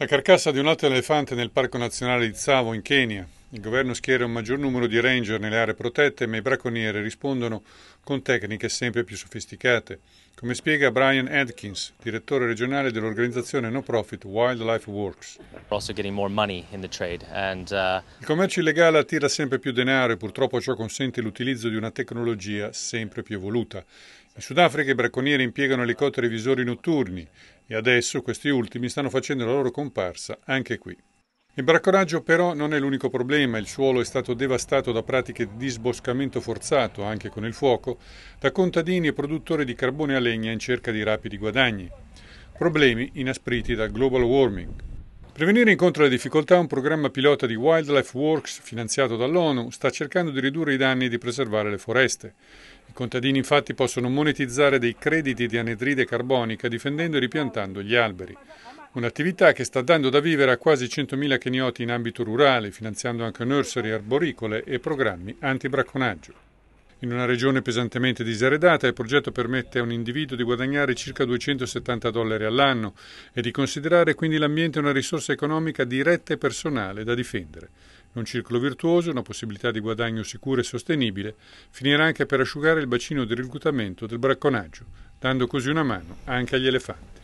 La carcassa di un altro elefante nel Parco Nazionale di Tsavo in Kenya. Il governo schiera un maggior numero di ranger nelle aree protette, ma i bracconieri rispondono con tecniche sempre più sofisticate, come spiega Brian Adkins, direttore regionale dell'organizzazione no profit Wildlife Works. Uh, Il commercio illegale attira sempre più denaro e purtroppo ciò consente l'utilizzo di una tecnologia sempre più evoluta. In Sudafrica i bracconieri impiegano elicotteri visori notturni e adesso questi ultimi stanno facendo la loro comparsa anche qui. Il bracconaggio però non è l'unico problema, il suolo è stato devastato da pratiche di disboscamento forzato, anche con il fuoco, da contadini e produttori di carbone a legna in cerca di rapidi guadagni. Problemi inaspriti dal global warming. Per venire incontro alle difficoltà, un programma pilota di Wildlife Works finanziato dall'ONU sta cercando di ridurre i danni e di preservare le foreste. I contadini infatti possono monetizzare dei crediti di anidride carbonica difendendo e ripiantando gli alberi. Un'attività che sta dando da vivere a quasi 100.000 kenioti in ambito rurale, finanziando anche nursery arboricole e programmi antibracconaggio. In una regione pesantemente diseredata, il progetto permette a un individuo di guadagnare circa 270 dollari all'anno e di considerare quindi l'ambiente una risorsa economica diretta e personale da difendere. In un circolo virtuoso, una possibilità di guadagno sicuro e sostenibile finirà anche per asciugare il bacino di reclutamento del bracconaggio, dando così una mano anche agli elefanti.